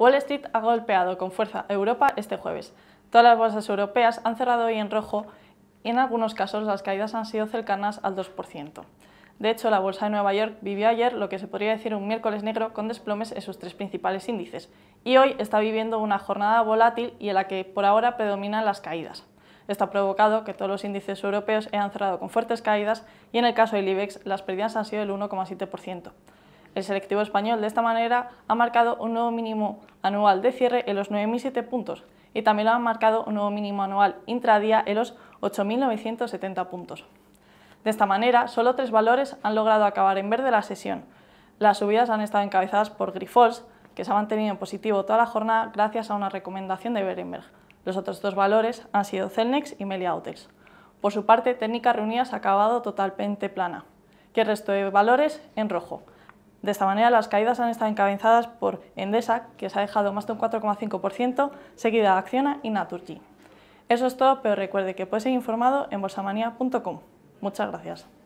Wall Street ha golpeado con fuerza a Europa este jueves. Todas las bolsas europeas han cerrado hoy en rojo y en algunos casos las caídas han sido cercanas al 2%. De hecho, la bolsa de Nueva York vivió ayer lo que se podría decir un miércoles negro con desplomes en sus tres principales índices y hoy está viviendo una jornada volátil y en la que por ahora predominan las caídas. Esto provocado que todos los índices europeos hayan cerrado con fuertes caídas y en el caso del IBEX las pérdidas han sido del 1,7%. El selectivo español de esta manera ha marcado un nuevo mínimo anual de cierre en los 9.007 puntos y también lo ha marcado un nuevo mínimo anual intradía en los 8.970 puntos. De esta manera, solo tres valores han logrado acabar en verde la sesión. Las subidas han estado encabezadas por Grifols, que se ha mantenido en positivo toda la jornada gracias a una recomendación de Berenberg. Los otros dos valores han sido Celnex y Melia Por su parte, Técnica Reunidas ha acabado totalmente plana, que el resto de valores en rojo. De esta manera, las caídas han estado encabezadas por Endesa, que se ha dejado más de un 4,5%, seguida de Acciona y Naturgy. Eso es todo, pero recuerde que puede ser informado en bolsamania.com. Muchas gracias.